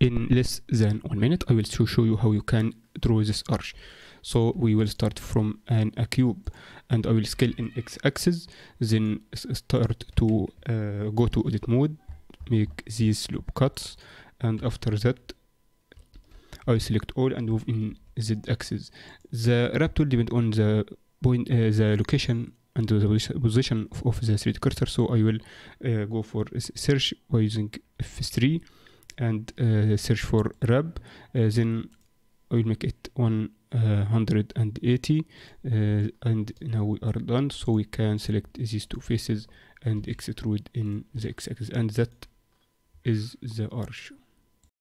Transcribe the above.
in less than one minute I will show you how you can draw this arch so we will start from an, a cube and I will scale in x-axis then start to uh, go to edit mode make these loop cuts and after that I select all and move in z-axis the wrap tool depend on the point uh, the location and the position of, of the 3D cursor so I will uh, go for search by using f3 and uh, search for wrap uh, then I will make it 180 uh, and now we are done so we can select these two faces and extrude in the x-axis and that is the arch